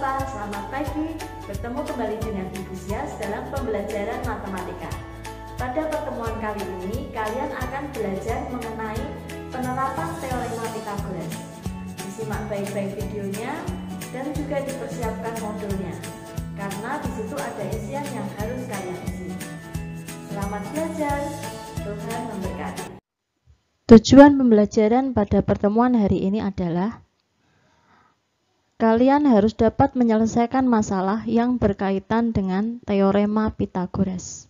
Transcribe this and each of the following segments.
sapa, selamat pagi. Bertemu kembali dengan Ibu Sias dalam pembelajaran matematika. Pada pertemuan kali ini, kalian akan belajar mengenai penerapan teorema Pythagoras. Disimak baik-baik videonya dan juga dipersiapkan modulnya, karena di situ ada isian yang harus kalian isi. Selamat belajar, Tuhan memberkati. Tujuan pembelajaran pada pertemuan hari ini adalah Kalian harus dapat menyelesaikan masalah yang berkaitan dengan teorema Pitagoras.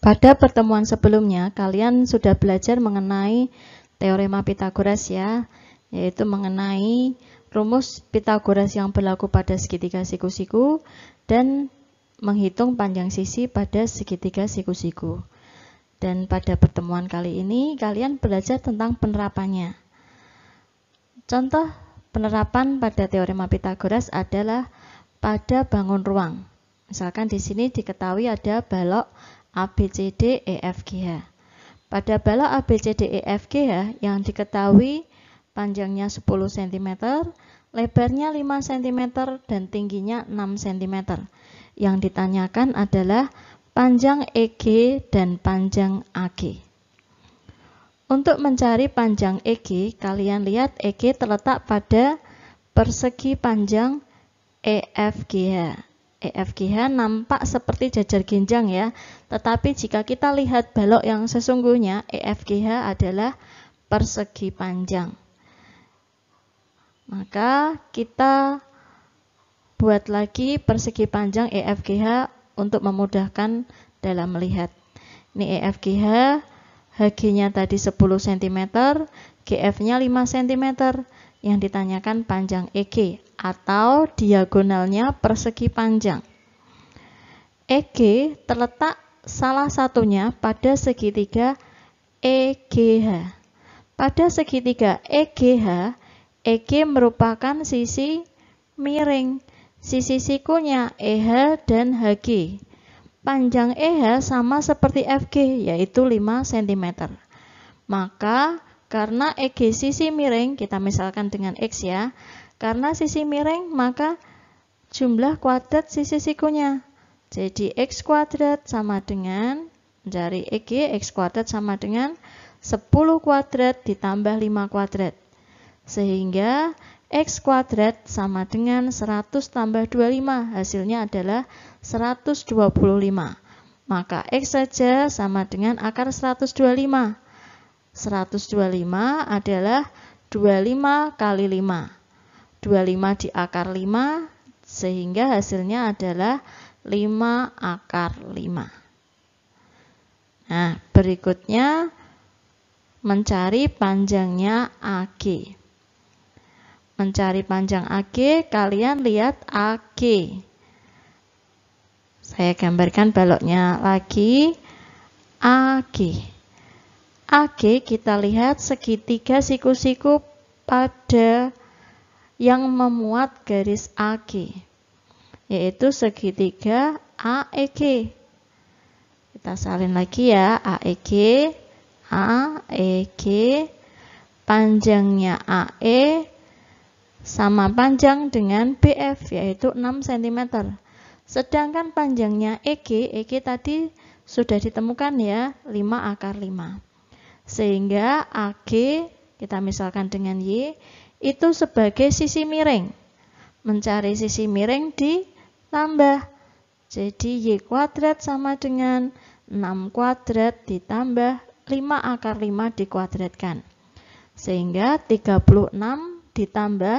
Pada pertemuan sebelumnya, kalian sudah belajar mengenai teorema Pitagoras ya, yaitu mengenai rumus Pitagoras yang berlaku pada segitiga siku-siku dan menghitung panjang sisi pada segitiga siku-siku. Dan pada pertemuan kali ini, kalian belajar tentang penerapannya. Contoh penerapan pada teorema Pitagoras adalah pada bangun ruang. Misalkan di sini diketahui ada balok ABCD EFGH. Pada balok ABCD EFGH yang diketahui panjangnya 10 cm, lebarnya 5 cm dan tingginya 6 cm. Yang ditanyakan adalah panjang EG dan panjang AG. Untuk mencari panjang EG, kalian lihat EG terletak pada persegi panjang EFGH. EFGH nampak seperti jajar ginjang ya, tetapi jika kita lihat balok yang sesungguhnya, EFGH adalah persegi panjang. Maka kita buat lagi persegi panjang EFGH untuk memudahkan dalam melihat. Ini EFGH HG-nya tadi 10 cm, GF-nya 5 cm. Yang ditanyakan panjang EG atau diagonalnya persegi panjang. EG terletak salah satunya pada segitiga EGH. Pada segitiga EGH, EG merupakan sisi miring, sisi sikunya EH dan HG. Panjang EH sama seperti FG, yaitu 5 cm. Maka karena EG sisi miring, kita misalkan dengan X ya, karena sisi miring maka jumlah kuadrat sisi sikunya. Jadi X kuadrat sama dengan, dari EG X kuadrat sama dengan 10 kuadrat ditambah 5 kuadrat. Sehingga X kuadrat sama dengan 100 tambah 25. Hasilnya adalah 125. Maka X saja sama dengan akar 125. 125 adalah 25 kali 5. 25 di akar 5 sehingga hasilnya adalah 5 akar 5. Nah, berikutnya mencari panjangnya AG mencari panjang AG, kalian lihat AG. Saya gambarkan baloknya lagi. AG. AG kita lihat segitiga siku-siku pada yang memuat garis AG, yaitu segitiga AEG. Kita salin lagi ya, AEG, AEG, panjangnya AE, sama panjang dengan BF yaitu 6 cm. Sedangkan panjangnya EG, EG tadi sudah ditemukan ya 5 akar 5. Sehingga AG kita misalkan dengan Y itu sebagai sisi miring. Mencari sisi miring ditambah. Jadi Y kuadrat sama dengan 6 kuadrat ditambah 5 akar 5 dikuadratkan. Sehingga 36 ditambah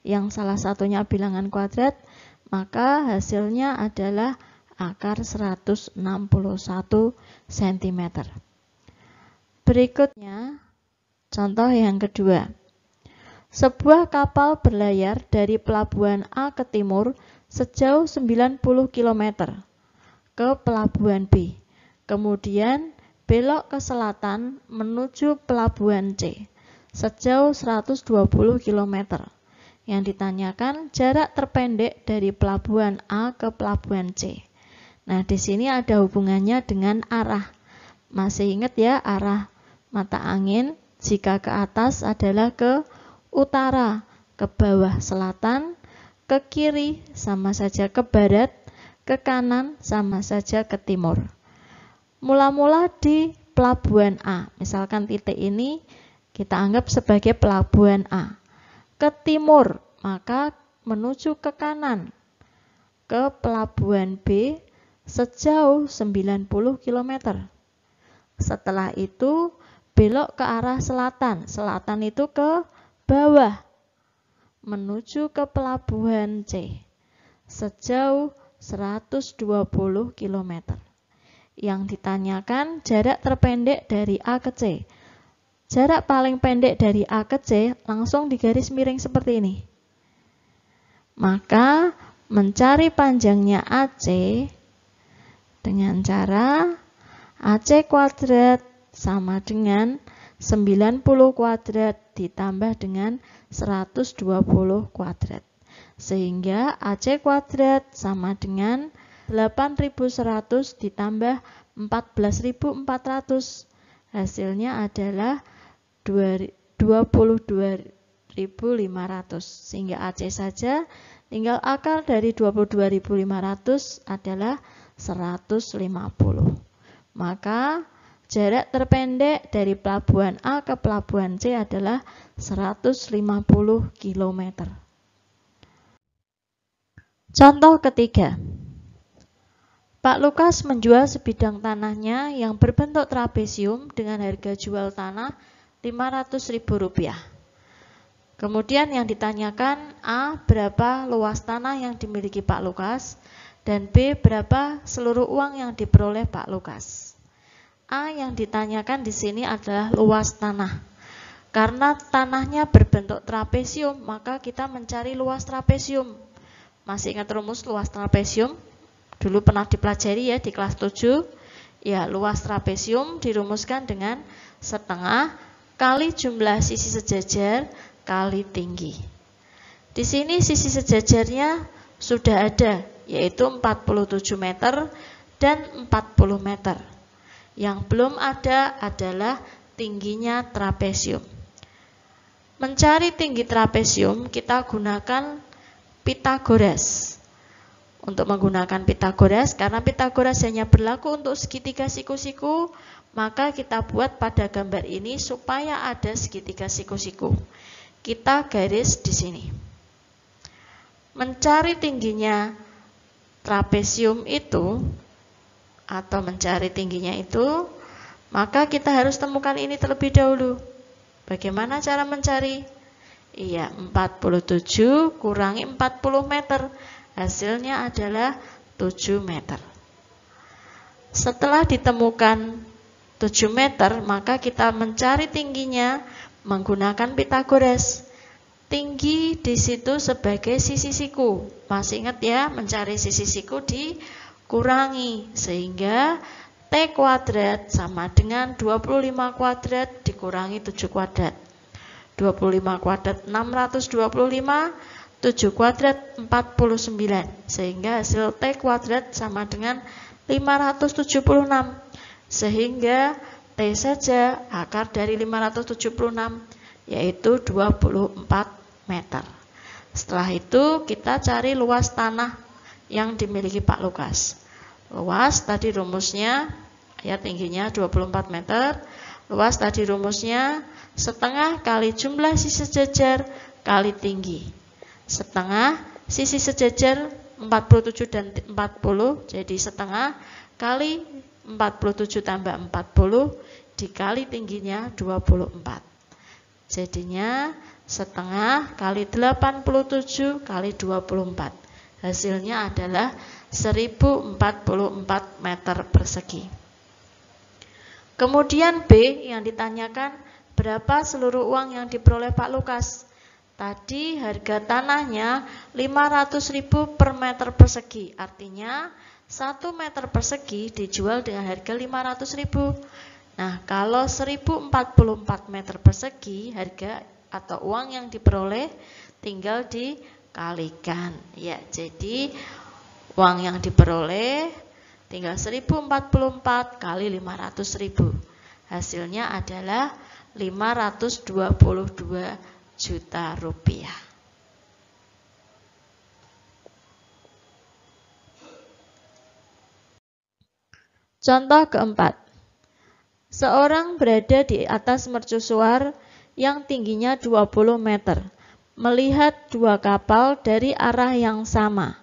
yang salah satunya bilangan kuadrat, maka hasilnya adalah akar 161 cm. Berikutnya, contoh yang kedua. Sebuah kapal berlayar dari pelabuhan A ke timur sejauh 90 km ke pelabuhan B. Kemudian belok ke selatan menuju pelabuhan C sejauh 120 km yang ditanyakan jarak terpendek dari pelabuhan A ke pelabuhan C. Nah, di sini ada hubungannya dengan arah. Masih ingat ya, arah mata angin jika ke atas adalah ke utara, ke bawah selatan, ke kiri sama saja ke barat, ke kanan sama saja ke timur. Mula-mula di pelabuhan A, misalkan titik ini kita anggap sebagai pelabuhan A ke timur, maka menuju ke kanan ke pelabuhan B sejauh 90 km. Setelah itu belok ke arah selatan. Selatan itu ke bawah menuju ke pelabuhan C sejauh 120 km. Yang ditanyakan jarak terpendek dari A ke C. Jarak paling pendek dari A ke C langsung di garis miring seperti ini. Maka mencari panjangnya AC dengan cara AC kuadrat sama dengan 90 kuadrat ditambah dengan 120 kuadrat. Sehingga AC kuadrat sama dengan 8100 ditambah 14400. Hasilnya adalah 22.500 sehingga AC saja tinggal akar dari 22.500 adalah 150 maka jarak terpendek dari pelabuhan A ke pelabuhan C adalah 150 km contoh ketiga Pak Lukas menjual sebidang tanahnya yang berbentuk trapesium dengan harga jual tanah 500.000 rupiah. Kemudian yang ditanyakan A. Berapa luas tanah yang dimiliki Pak Lukas dan B. Berapa seluruh uang yang diperoleh Pak Lukas. A yang ditanyakan di sini adalah luas tanah. Karena tanahnya berbentuk trapesium, maka kita mencari luas trapesium. Masih ingat rumus luas trapesium? Dulu pernah dipelajari ya di kelas 7. Ya, luas trapesium dirumuskan dengan setengah kali jumlah sisi sejajar kali tinggi. Di sini sisi sejajarnya sudah ada, yaitu 47 meter dan 40 meter. Yang belum ada adalah tingginya trapesium. Mencari tinggi trapesium kita gunakan Pitagoras untuk menggunakan Pitagoras karena Pitagoras hanya berlaku untuk segitiga siku-siku maka kita buat pada gambar ini supaya ada segitiga siku-siku kita garis di sini mencari tingginya trapesium itu atau mencari tingginya itu maka kita harus temukan ini terlebih dahulu bagaimana cara mencari iya 47 kurangi 40 meter Hasilnya adalah 7 meter. Setelah ditemukan 7 meter, maka kita mencari tingginya menggunakan Pitagoras. Tinggi di situ sebagai sisi siku. Masih ingat ya, mencari sisi siku dikurangi sehingga T kuadrat sama dengan 25 kuadrat dikurangi 7 kuadrat. 25 kuadrat 625 7 kuadrat 49 sehingga hasil T kuadrat sama dengan 576 sehingga T saja akar dari 576 yaitu 24 meter setelah itu kita cari luas tanah yang dimiliki Pak Lukas luas tadi rumusnya ya tingginya 24 meter luas tadi rumusnya setengah kali jumlah sisi sejajar kali tinggi setengah sisi sejajar 47 dan 40 jadi setengah kali 47 tambah 40 dikali tingginya 24 jadinya setengah kali 87 kali 24 hasilnya adalah 1044 meter persegi kemudian B yang ditanyakan berapa seluruh uang yang diperoleh Pak Lukas Tadi harga tanahnya 500 ribu per meter persegi. Artinya 1 meter persegi dijual dengan harga 500 ribu. Nah, kalau 1044 meter persegi harga atau uang yang diperoleh tinggal dikalikan. Ya, jadi uang yang diperoleh tinggal 1044 kali 500 ribu. Hasilnya adalah 522 juta rupiah. Contoh keempat, seorang berada di atas mercusuar yang tingginya 20 meter, melihat dua kapal dari arah yang sama.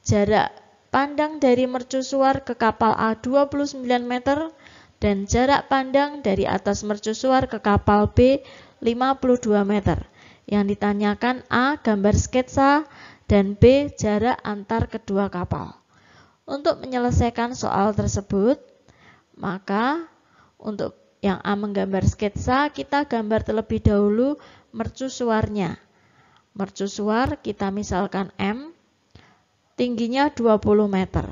Jarak pandang dari mercusuar ke kapal A 29 meter dan jarak pandang dari atas mercusuar ke kapal B 52 meter. Yang ditanyakan A. Gambar sketsa dan B. Jarak antar kedua kapal. Untuk menyelesaikan soal tersebut, maka untuk yang A menggambar sketsa, kita gambar terlebih dahulu mercusuarnya. Mercusuar kita misalkan M, tingginya 20 meter.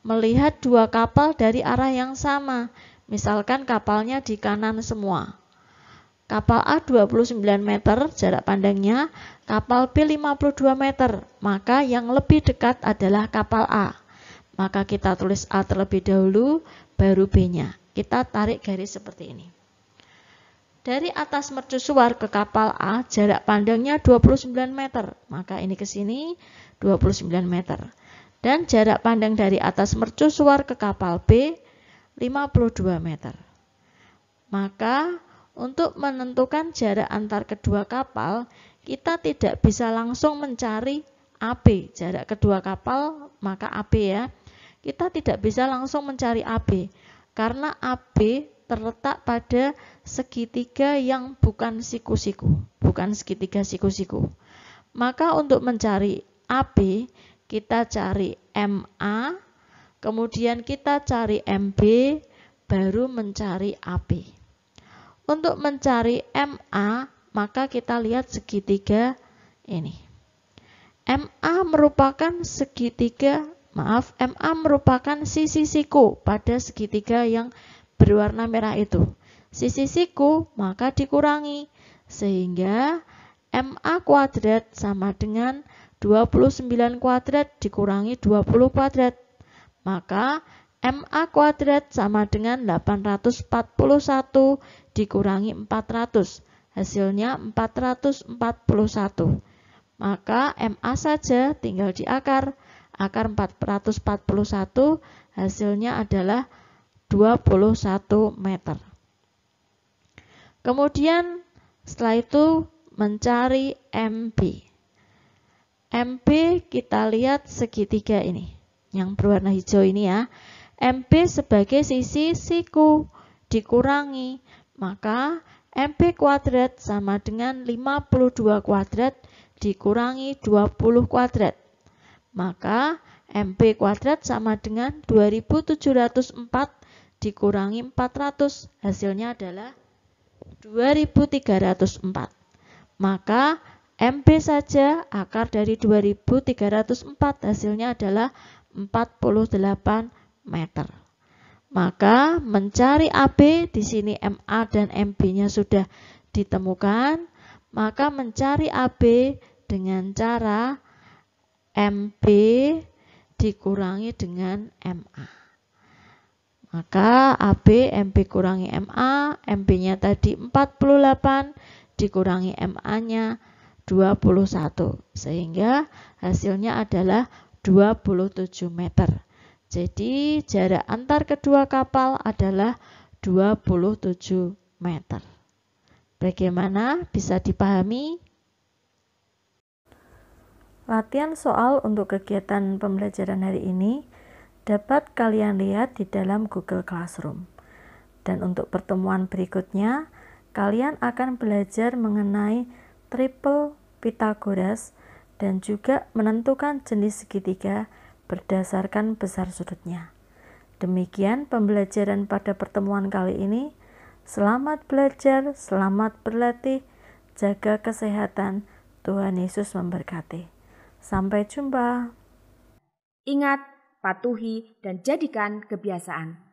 Melihat dua kapal dari arah yang sama, misalkan kapalnya di kanan semua. Kapal A 29 meter jarak pandangnya, kapal B 52 meter, maka yang lebih dekat adalah kapal A. Maka kita tulis A terlebih dahulu, baru B-nya. Kita tarik garis seperti ini. Dari atas mercusuar ke kapal A, jarak pandangnya 29 meter, maka ini ke sini 29 meter. Dan jarak pandang dari atas mercusuar ke kapal B, 52 meter. Maka untuk menentukan jarak antar kedua kapal, kita tidak bisa langsung mencari AB, jarak kedua kapal, maka AB ya. Kita tidak bisa langsung mencari AB, karena AB terletak pada segitiga yang bukan siku-siku, bukan segitiga siku-siku. Maka untuk mencari AB, kita cari MA, kemudian kita cari MB, baru mencari AB. Untuk mencari MA, maka kita lihat segitiga ini. MA merupakan segitiga, maaf, MA merupakan sisi siku pada segitiga yang berwarna merah itu. Sisi siku maka dikurangi sehingga MA kuadrat sama dengan 29 kuadrat dikurangi 20 kuadrat. Maka MA kuadrat sama dengan 841 dikurangi 400. Hasilnya 441. Maka MA saja tinggal diakar, Akar 441 hasilnya adalah 21 meter. Kemudian setelah itu mencari MB. MB kita lihat segitiga ini, yang berwarna hijau ini ya. MP sebagai sisi siku dikurangi, maka MP kuadrat sama dengan 52 kuadrat dikurangi 20 kuadrat. Maka MP kuadrat sama dengan 2704 dikurangi 400. Hasilnya adalah 2304. Maka MP saja akar dari 2304 hasilnya adalah 48 meter. Maka mencari AB di sini MA dan MB-nya sudah ditemukan, maka mencari AB dengan cara MB dikurangi dengan MA. Maka AB MB kurangi MA, MB-nya tadi 48 dikurangi MA-nya 21. Sehingga hasilnya adalah 27 meter. Jadi jarak antar kedua kapal adalah 27 meter. Bagaimana bisa dipahami? Latihan soal untuk kegiatan pembelajaran hari ini dapat kalian lihat di dalam Google Classroom. Dan untuk pertemuan berikutnya, kalian akan belajar mengenai triple Pythagoras dan juga menentukan jenis segitiga berdasarkan besar sudutnya. Demikian pembelajaran pada pertemuan kali ini. Selamat belajar, selamat berlatih, jaga kesehatan. Tuhan Yesus memberkati. Sampai jumpa. Ingat, patuhi, dan jadikan kebiasaan.